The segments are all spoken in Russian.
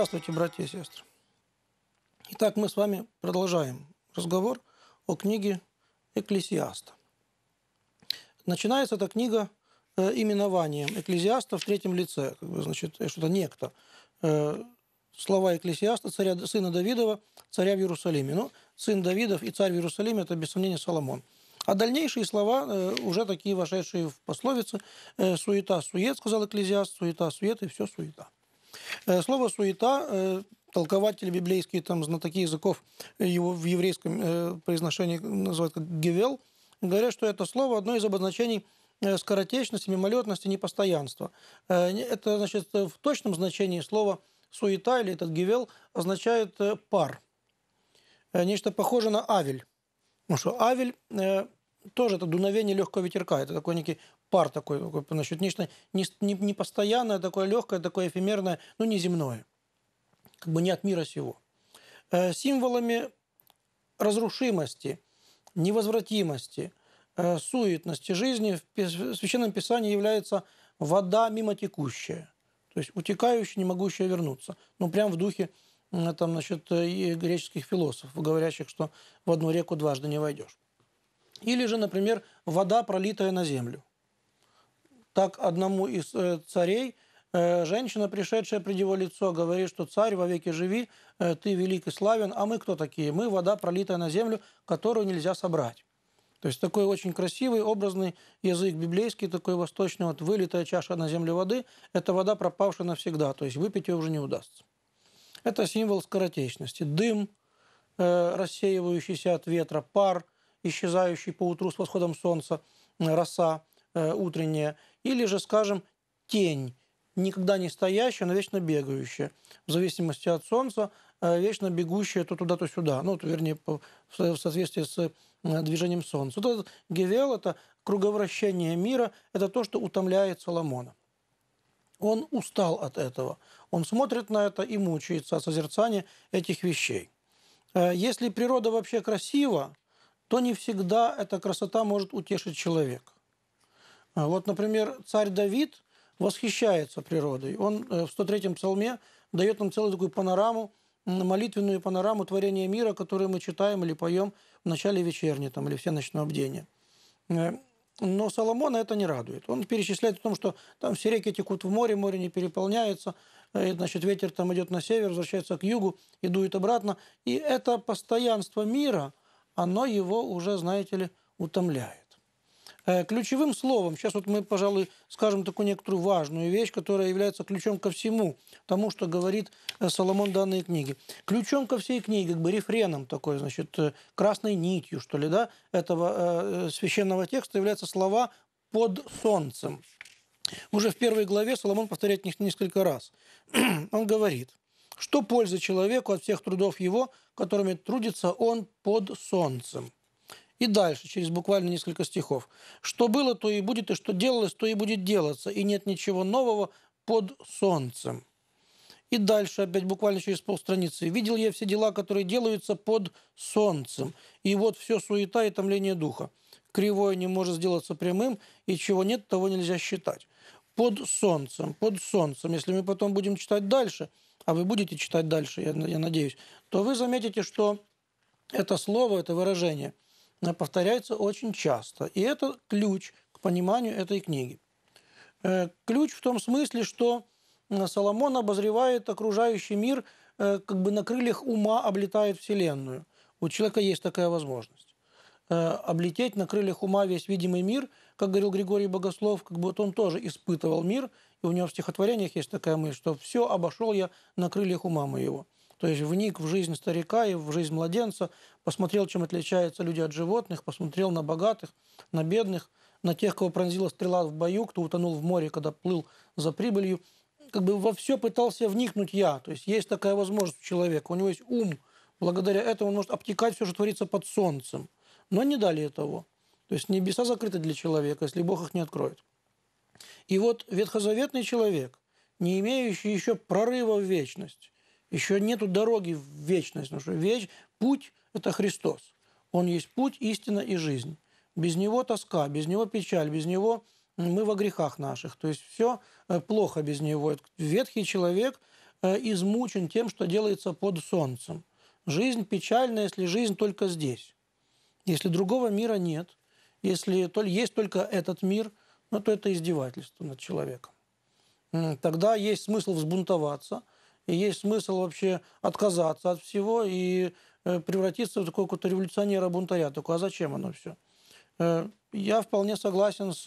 Здравствуйте, братья и сестры. Итак, мы с вами продолжаем разговор о книге Экклесиаста. Начинается эта книга э, именованием Экклесиаста в третьем лице, значит, э, что-то некто. Э, слова Экклесиаста, царя, сына Давидова, царя в Иерусалиме. Ну, сын Давидов и царь в Иерусалиме – это, без сомнения, Соломон. А дальнейшие слова уже такие, вошедшие в пословицы. «Суета, сует», сказал Экклезиаст, «суета, сует» и все суета. Э, слово «суета» э, толкователи библейские, там знатоки языков, его в еврейском э, произношении называют как «гевел», говорят, что это слово одно из обозначений скоротечности, мимолетности, непостоянства. Это, значит, в точном значении слова «суета» или этот «гевел» означает «пар». Нечто похоже на «авель». Потому что «авель» тоже это дуновение легкого ветерка. Это такой некий пар такой, значит, нечто не, не, не постоянное, такое легкое, такое эфемерное, ну не земное. Как бы не от мира сего. Э, символами разрушимости, невозвратимости, э, суетности жизни в Священном Писании является вода мимо текущая, то есть утекающая, не могущая вернуться. Ну, прям в духе там, значит, э, греческих философов, говорящих, что в одну реку дважды не войдешь. Или же, например, вода, пролитая на землю так одному из э, царей, э, женщина, пришедшая пред его лицо, говорит, что царь во веки живи, э, ты велик и славен, а мы кто такие? Мы вода, пролитая на землю, которую нельзя собрать. То есть такой очень красивый, образный язык библейский, такой восточный, вот вылитая чаша на землю воды, это вода, пропавшая навсегда, то есть выпить ее уже не удастся. Это символ скоротечности. Дым, рассеивающийся от ветра, пар, исчезающий по утру с восходом солнца, роса – Э, утренняя, или же, скажем, тень, никогда не стоящая, но вечно бегающая, в зависимости от Солнца, э, вечно бегущая то туда, то сюда, ну, вернее, в соответствии с э, движением Солнца. Вот этот Гевел – это круговращение мира, это то, что утомляет Соломона. Он устал от этого. Он смотрит на это и мучается от созерцания этих вещей. Если природа вообще красива, то не всегда эта красота может утешить человека. А вот, например, царь Давид восхищается природой. Он э, в 103-м псалме дает нам целую такую панораму, молитвенную панораму творения мира, которую мы читаем или поем в начале вечерней там, или все ночного бдения. Э, но Соломона это не радует. Он перечисляет о том, что там все реки текут в море, море не переполняется, э, и, значит, ветер там идет на север, возвращается к югу и дует обратно. И это постоянство мира, оно его уже, знаете ли, утомляет. Э, ключевым словом, сейчас вот мы, пожалуй, скажем такую некоторую важную вещь, которая является ключом ко всему тому, что говорит э, Соломон данной книги. Ключом ко всей книге, как бы рефреном такой, значит, э, красной нитью, что ли, да, этого э, священного текста являются слова «под солнцем». Уже в первой главе Соломон повторяет их несколько раз. Он говорит, что польза человеку от всех трудов его, которыми трудится он под солнцем – и дальше, через буквально несколько стихов. «Что было, то и будет, и что делалось, то и будет делаться, и нет ничего нового под солнцем». И дальше, опять буквально через полстраницы. «Видел я все дела, которые делаются под солнцем, и вот все суета и томление духа. Кривое не может сделаться прямым, и чего нет, того нельзя считать». Под солнцем, под солнцем. Если мы потом будем читать дальше, а вы будете читать дальше, я, я надеюсь, то вы заметите, что это слово, это выражение – Э, повторяется очень часто. И это ключ к пониманию этой книги. Э, ключ в том смысле, что э, Соломон обозревает окружающий мир, как бы на крыльях ума облетает Вселенную. У человека есть такая возможность. Облететь на крыльях ума весь видимый мир, как говорил Григорий Богослов, как будто он тоже испытывал мир, и у него в стихотворениях есть такая мысль, что «все обошел я на крыльях ума моего». То есть вник в жизнь старика и в жизнь младенца, посмотрел, чем отличаются люди от животных, посмотрел на богатых, на бедных, на тех, кого пронзила стрела в бою, кто утонул в море, когда плыл за прибылью. Как бы во все пытался вникнуть я. То есть есть такая возможность у человека, у него есть ум. Благодаря этому он может обтекать все, что творится под солнцем. Но не далее того. То есть небеса закрыты для человека, если Бог их не откроет. И вот ветхозаветный человек, не имеющий еще прорыва в вечность, еще нету дороги в вечность, потому что веч... путь – это Христос. Он есть путь, истина и жизнь. Без него тоска, без него печаль, без него мы во грехах наших. То есть все э, плохо без него. Ветхий человек э, измучен тем, что делается под солнцем. Жизнь печальна, если жизнь только здесь. Если другого мира нет, если есть только этот мир, ну, то это издевательство над человеком. Тогда есть смысл взбунтоваться – и есть смысл вообще отказаться от всего и э, превратиться в такой какой то революционера-бунтаря. Только а зачем оно все? Э, я вполне согласен с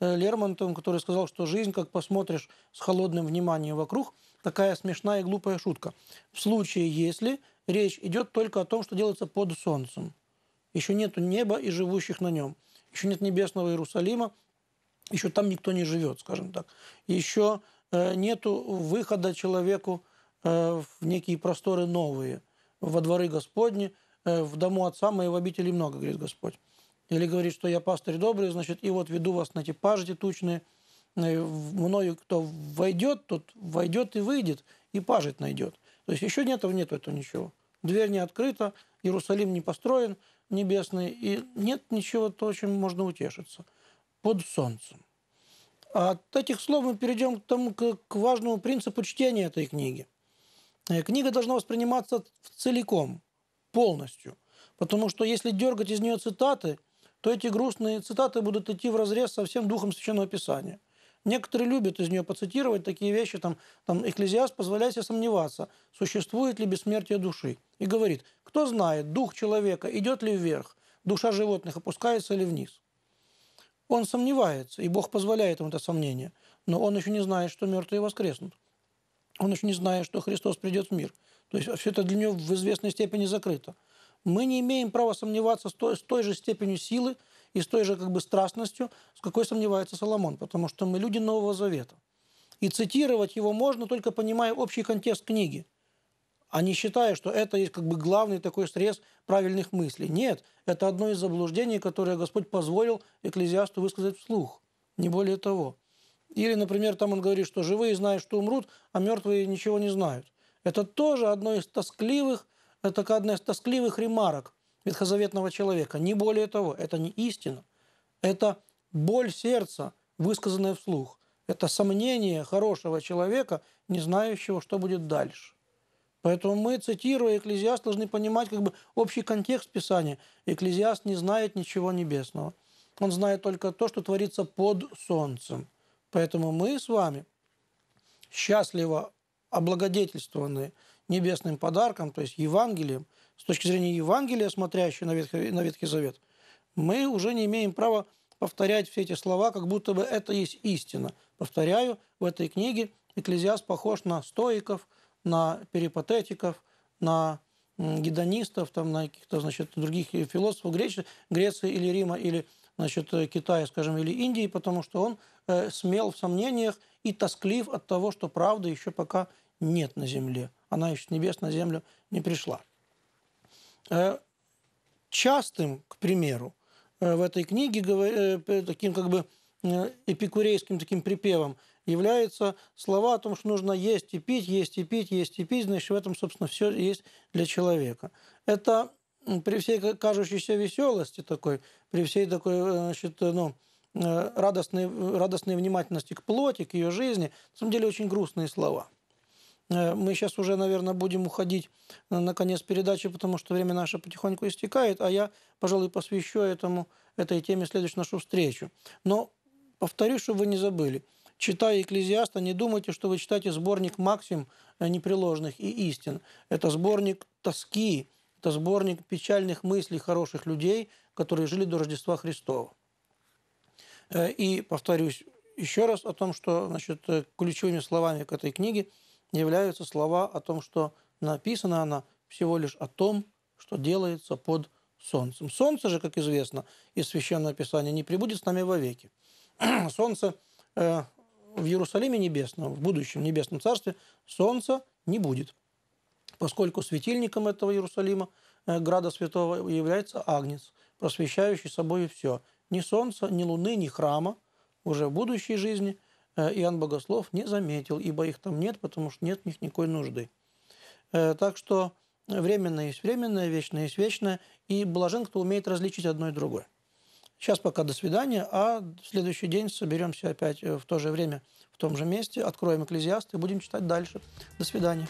э, Лермонтом, который сказал, что жизнь, как посмотришь с холодным вниманием вокруг, такая смешная и глупая шутка. В случае, если речь идет только о том, что делается под солнцем. Еще нет неба и живущих на нем. Еще нет небесного Иерусалима. Еще там никто не живет, скажем так. Еще нету выхода человеку Э, в некие просторы новые, во дворы Господни, э, в дому отца моего обители много, говорит Господь. Или говорит, что я пастырь добрый, значит, и вот веду вас на те пажити тучные, э, мною кто войдет, тот войдет и выйдет, и пажить найдет. То есть еще нет нету этого ничего. Дверь не открыта, Иерусалим не построен небесный, и нет ничего, то, чем можно утешиться. Под солнцем. А от этих слов мы перейдем к тому, к важному принципу чтения этой книги. Э, книга должна восприниматься целиком, полностью. Потому что если дергать из нее цитаты, то эти грустные цитаты будут идти в разрез со всем духом Священного Писания. Некоторые любят из нее поцитировать такие вещи, там, там «Экклезиаст позволяет себе сомневаться, существует ли бессмертие души». И говорит, кто знает, дух человека идет ли вверх, душа животных опускается ли вниз. Он сомневается, и Бог позволяет ему это сомнение, но он еще не знает, что мертвые воскреснут. Он еще не знает, что Христос придет в мир. То есть все это для него в известной степени закрыто. Мы не имеем права сомневаться с той, с той же степенью силы и с той же как бы страстностью, с какой сомневается Соломон, потому что мы люди Нового Завета. И цитировать его можно, только понимая общий контекст книги, а не считая, что это есть как бы главный такой срез правильных мыслей. Нет, это одно из заблуждений, которое Господь позволил экклезиасту высказать вслух, не более того. Или, например, там он говорит, что живые знают, что умрут, а мертвые ничего не знают. Это тоже одно из тоскливых, это одна из тоскливых ремарок ветхозаветного человека. Не более того, это не истина. Это боль сердца, высказанная вслух. Это сомнение хорошего человека, не знающего, что будет дальше. Поэтому мы, цитируя Экклезиаст, должны понимать как бы общий контекст Писания. Экклезиаст не знает ничего небесного. Он знает только то, что творится под солнцем. Поэтому мы с вами счастливо облагодетельствованы небесным подарком, то есть Евангелием, с точки зрения Евангелия, смотрящего на Ветхий, на Ветхий Завет, мы уже не имеем права повторять все эти слова, как будто бы это есть истина. Повторяю, в этой книге Экклезиаст похож на стоиков, на перипатетиков, на гедонистов, там, на каких-то, значит, других философов Греции, Греции или Рима, или значит, э, Китая, скажем, или Индии, потому что он э, смел в сомнениях и тосклив от того, что правды еще пока нет на земле. Она еще с небес на землю не пришла. Э, частым, к примеру, в этой книге таким как бы эпикурейским таким припевом является слова о том, что нужно есть и пить, есть и пить, есть и пить, значит, в этом, собственно, все есть для человека. Это при всей кажущейся веселости такой, при всей такой, э, значит, э, ну, э, радостной, радостной внимательности к плоти, к ее жизни, на самом деле очень грустные слова. Мы сейчас уже, наверное, будем уходить на конец передачи, потому что время наше потихоньку истекает, а я, пожалуй, посвящу этому, этой теме следующую нашу встречу. Но повторю, чтобы вы не забыли. Читая «Экклезиаста», не думайте, что вы читаете сборник максим непреложных и истин. Это сборник тоски, это сборник печальных мыслей хороших людей, которые жили до Рождества Христова. Э, и повторюсь еще раз о том, что значит, э, ключевыми словами к этой книге являются слова о том, что написана она всего лишь о том, что делается под солнцем. Солнце же, как известно из Священного Писания, не прибудет с нами вовеки. Солнце э, в Иерусалиме небесном, в будущем небесном царстве, солнца не будет – поскольку светильником этого Иерусалима, э, града святого, является Агнец, просвещающий собой все. Ни солнца, ни луны, ни храма уже в будущей жизни э, Иоанн Богослов не заметил, ибо их там нет, потому что нет в них никакой нужды. Э, так что временное есть временное, вечное есть вечное, и блажен, кто умеет различить одно и другое. Сейчас пока до свидания, а в следующий день соберемся опять в то же время, в том же месте, откроем «Экклезиаст» и будем читать дальше. До свидания.